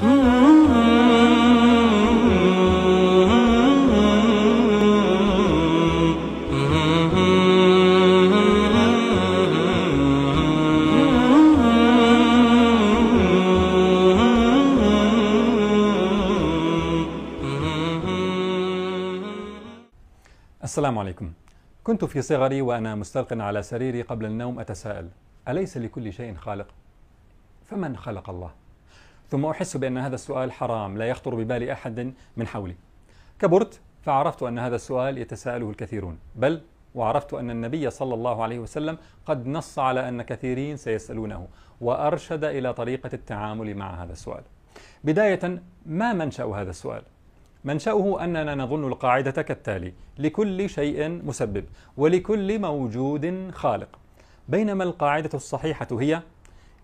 السلام عليكم كنت في صغري وأنا مستلق على سريري قبل النوم أتساءل أليس لكل شيء خالق؟ فمن خلق الله؟ ثم أحس بأن هذا السؤال حرام لا يخطر ببال أحد من حولي كبرت فعرفت أن هذا السؤال يتساءله الكثيرون بل وعرفت أن النبي صلى الله عليه وسلم قد نص على أن كثيرين سيسألونه وأرشد إلى طريقة التعامل مع هذا السؤال بداية ما منشأ هذا السؤال؟ منشأه أننا نظن القاعدة كالتالي لكل شيء مسبب ولكل موجود خالق بينما القاعدة الصحيحة هي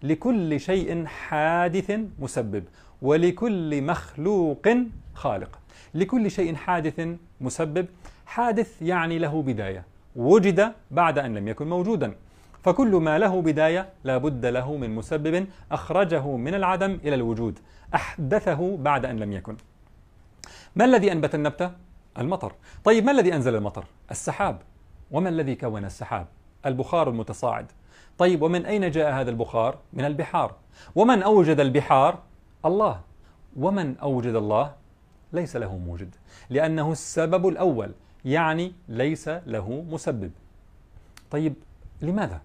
لكل شيء حادث مسبب ولكل مخلوق خالق لكل شيء حادث مسبب حادث يعني له بداية وجد بعد أن لم يكن موجودا فكل ما له بداية لا بد له من مسبب أخرجه من العدم إلى الوجود أحدثه بعد أن لم يكن ما الذي أنبت النبتة؟ المطر طيب ما الذي أنزل المطر؟ السحاب وما الذي كون السحاب؟ البخار المتصاعد طيب ومن أين جاء هذا البخار؟ من البحار ومن أوجد البحار؟ الله ومن أوجد الله؟ ليس له موجد لأنه السبب الأول يعني ليس له مسبب طيب لماذا؟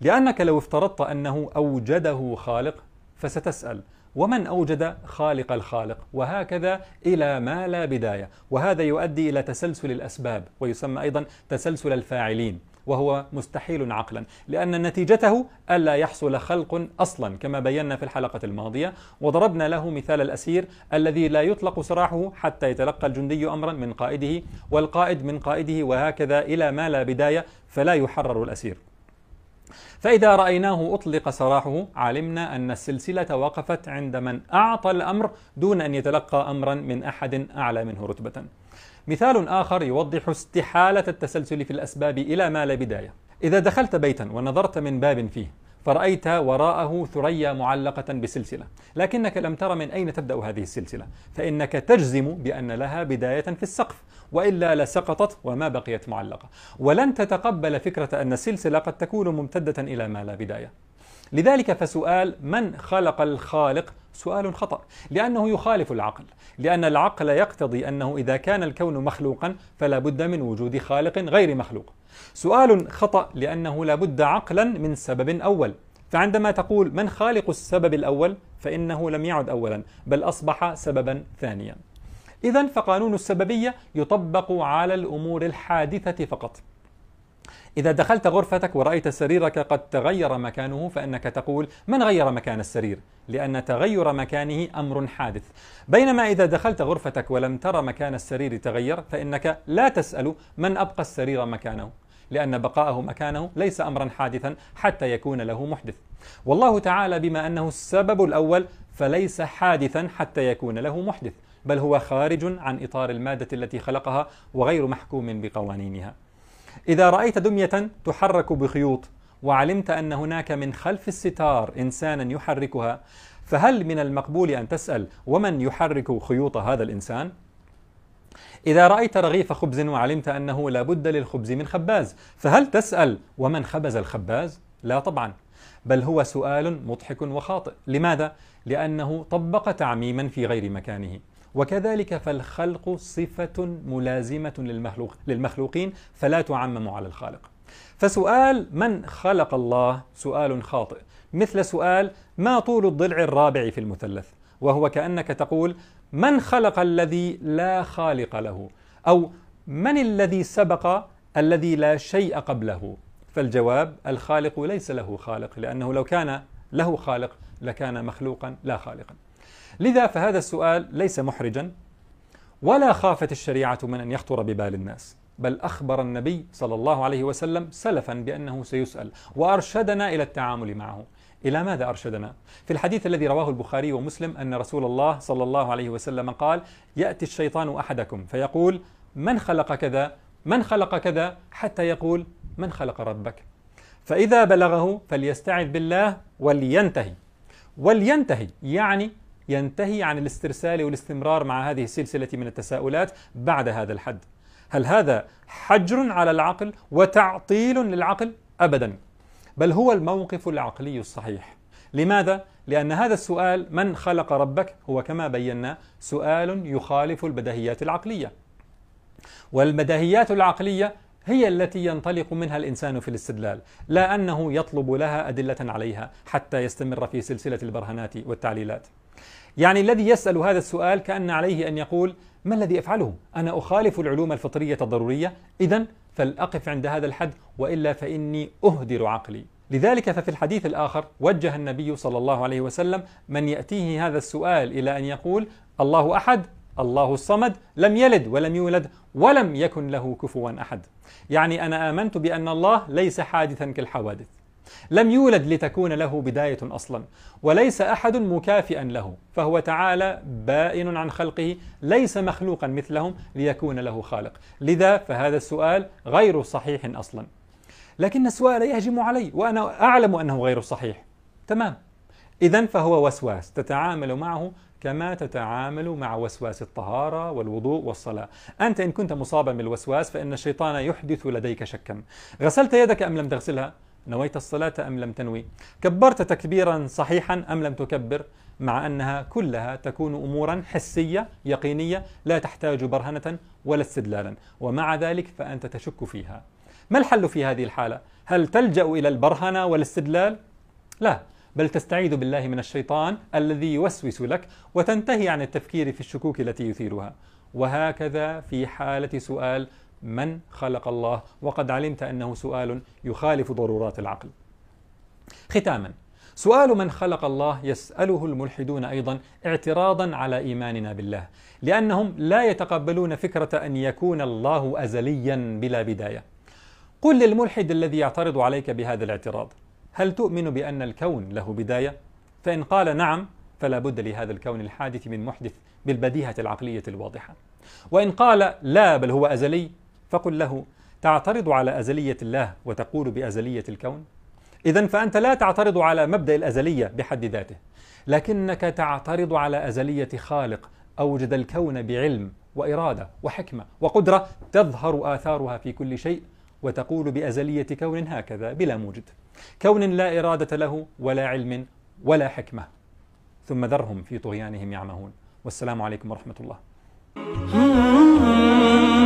لأنك لو افترضت أنه أوجده خالق فستسأل ومن أوجد خالق الخالق وهكذا إلى ما لا بداية وهذا يؤدي إلى تسلسل الأسباب ويسمى أيضا تسلسل الفاعلين وهو مستحيل عقلا لأن نتيجته ألا يحصل خلق أصلا كما بينا في الحلقة الماضية وضربنا له مثال الأسير الذي لا يطلق سراحه حتى يتلقى الجندي أمرا من قائده والقائد من قائده وهكذا إلى ما لا بداية فلا يحرر الأسير فإذا رأيناه أطلق سراحه علمنا أن السلسلة وقفت عند من أعطى الأمر دون أن يتلقى أمرا من أحد أعلى منه رتبة مثال آخر يوضح استحالة التسلسل في الأسباب إلى ما لا بداية إذا دخلت بيتا ونظرت من باب فيه فرأيت وراءه ثريا معلقة بسلسلة لكنك لم تر من أين تبدأ هذه السلسلة فإنك تجزم بأن لها بداية في السقف وإلا لسقطت وما بقيت معلقة ولن تتقبل فكرة أن السلسلة قد تكون ممتدة إلى ما لا بداية لذلك فسؤال من خلق الخالق سؤال خطأ لأنه يخالف العقل لأن العقل يقتضي أنه إذا كان الكون مخلوقا فلا بد من وجود خالق غير مخلوق سؤال خطأ لأنه لا بد عقلا من سبب أول فعندما تقول من خالق السبب الأول فإنه لم يعد أولا بل أصبح سببا ثانيا إذا فقانون السببية يطبق على الأمور الحادثة فقط إذا دخلت غرفتك ورأيت سريرك قد تغير مكانه فإنك تقول من غير مكان السرير؟ لأن تغير مكانه أمر حادث. بينما إذا دخلت غرفتك ولم ترى مكان السرير تغير فإنك لا تسأل من أبقى السرير مكانه. لأن بقاءه مكانه ليس أمرا حادثا حتى يكون له محدث. والله تعالى بما أنه السبب الأول فليس حادثا حتى يكون له محدث، بل هو خارج عن إطار المادة التي خلقها وغير محكوم بقوانينها. إذا رأيت دمية تحرك بخيوط وعلمت أن هناك من خلف الستار إنسانا يحركها فهل من المقبول أن تسأل ومن يحرك خيوط هذا الإنسان؟ إذا رأيت رغيف خبز وعلمت أنه لابد للخبز من خباز فهل تسأل ومن خبز الخباز؟ لا طبعا بل هو سؤال مضحك وخاطئ لماذا؟ لأنه طبق تعميما في غير مكانه وكذلك فالخلق صفة ملازمة للمخلوق للمخلوقين فلا تعمم على الخالق فسؤال من خلق الله سؤال خاطئ مثل سؤال ما طول الضلع الرابع في المثلث وهو كأنك تقول من خلق الذي لا خالق له أو من الذي سبق الذي لا شيء قبله فالجواب الخالق ليس له خالق لأنه لو كان له خالق لكان مخلوقا لا خالقا لذا فهذا السؤال ليس محرجا ولا خافت الشريعة من أن يخطر ببال الناس بل أخبر النبي صلى الله عليه وسلم سلفا بأنه سيسأل وأرشدنا إلى التعامل معه إلى ماذا أرشدنا؟ في الحديث الذي رواه البخاري ومسلم أن رسول الله صلى الله عليه وسلم قال: يأتي الشيطان أحدكم فيقول: من خلق كذا؟ من خلق كذا؟ حتى يقول: من خلق ربك؟ فإذا بلغه فليستعذ بالله ولينتهي. ولينتهي يعني ينتهي عن الاسترسال والاستمرار مع هذه السلسلة من التساؤلات بعد هذا الحد هل هذا حجر على العقل وتعطيل للعقل؟ أبدا بل هو الموقف العقلي الصحيح لماذا؟ لأن هذا السؤال من خلق ربك هو كما بينا سؤال يخالف البدهيات العقلية والبدهيات العقلية هي التي ينطلق منها الانسان في الاستدلال، لا انه يطلب لها ادله عليها حتى يستمر في سلسله البرهنات والتعليلات. يعني الذي يسأل هذا السؤال كأن عليه أن يقول ما الذي أفعله؟ أنا أخالف العلوم الفطرية الضرورية إذا فلأقف عند هذا الحد وإلا فإني أهدر عقلي لذلك ففي الحديث الآخر وجه النبي صلى الله عليه وسلم من يأتيه هذا السؤال إلى أن يقول الله أحد الله الصمد لم يلد ولم يولد ولم يكن له كفوا أحد يعني أنا آمنت بأن الله ليس حادثا كالحوادث لم يولد لتكون له بداية أصلا وليس أحد مكافئا له فهو تعالى بائن عن خلقه ليس مخلوقا مثلهم ليكون له خالق لذا فهذا السؤال غير صحيح أصلا لكن السؤال يهجم علي وأنا أعلم أنه غير صحيح تمام إذا فهو وسواس تتعامل معه كما تتعامل مع وسواس الطهارة والوضوء والصلاة أنت إن كنت مصابا بالوسواس فإن الشيطان يحدث لديك شكا غسلت يدك أم لم تغسلها؟ نويت الصلاة أم لم تنوي كبرت تكبيرا صحيحا أم لم تكبر مع أنها كلها تكون أمورا حسية يقينية لا تحتاج برهنة ولا استدلالا ومع ذلك فأنت تشك فيها ما الحل في هذه الحالة؟ هل تلجأ إلى البرهنة والاستدلال؟ لا بل تستعيذ بالله من الشيطان الذي يوسوس لك وتنتهي عن التفكير في الشكوك التي يثيرها وهكذا في حالة سؤال من خلق الله وقد علمت انه سؤال يخالف ضرورات العقل. ختاما سؤال من خلق الله يساله الملحدون ايضا اعتراضا على ايماننا بالله، لانهم لا يتقبلون فكره ان يكون الله ازليا بلا بدايه. قل للملحد الذي يعترض عليك بهذا الاعتراض: هل تؤمن بان الكون له بدايه؟ فان قال نعم فلا بد لهذا الكون الحادث من محدث بالبديهه العقليه الواضحه. وان قال لا بل هو ازلي فقل له تعترض على أزلية الله وتقول بأزلية الكون؟ إذا فأنت لا تعترض على مبدأ الأزلية بحد ذاته، لكنك تعترض على أزلية خالق أوجد الكون بعلم وإرادة وحكمة وقدرة تظهر آثارها في كل شيء وتقول بأزلية كون هكذا بلا موجد. كون لا إرادة له ولا علم ولا حكمة. ثم ذرهم في طغيانهم يعمهون. والسلام عليكم ورحمة الله.